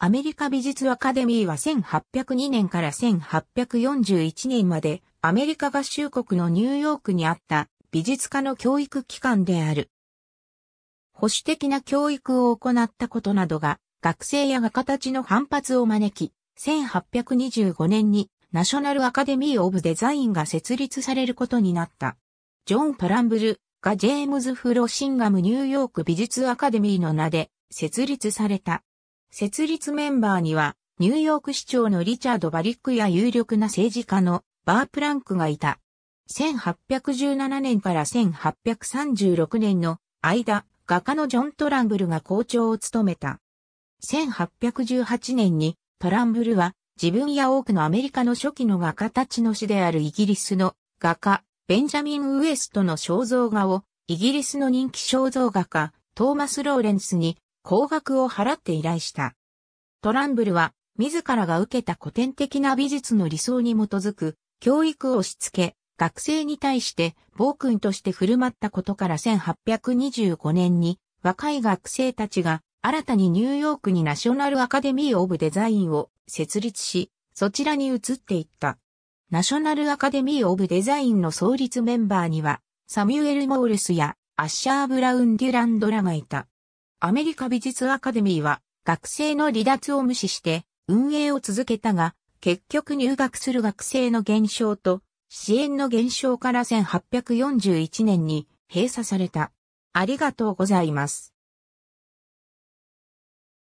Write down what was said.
アメリカ美術アカデミーは1802年から1841年までアメリカ合衆国のニューヨークにあった美術家の教育機関である。保守的な教育を行ったことなどが学生や画家たちの反発を招き、1825年にナショナルアカデミー・オブ・デザインが設立されることになった。ジョン・パランブルがジェームズ・フロシンガムニューヨーク美術アカデミーの名で設立された。設立メンバーには、ニューヨーク市長のリチャード・バリックや有力な政治家のバープランクがいた。1817年から1836年の間、画家のジョン・トランブルが校長を務めた。1818年にトランブルは自分や多くのアメリカの初期の画家たちの死であるイギリスの画家、ベンジャミン・ウエストの肖像画をイギリスの人気肖像画家、トーマス・ローレンスに高額を払って依頼した。トランブルは、自らが受けた古典的な美術の理想に基づく、教育を押し付け、学生に対して暴君として振る舞ったことから1825年に若い学生たちが新たにニューヨークにナショナルアカデミー・オブ・デザインを設立し、そちらに移っていった。ナショナルアカデミー・オブ・デザインの創立メンバーには、サミュエル・モールスやアッシャー・ブラウン・デュランドらがいた。アメリカ美術アカデミーは学生の離脱を無視して運営を続けたが、結局入学する学生の減少と支援の減少から1841年に閉鎖された。ありがとうございます。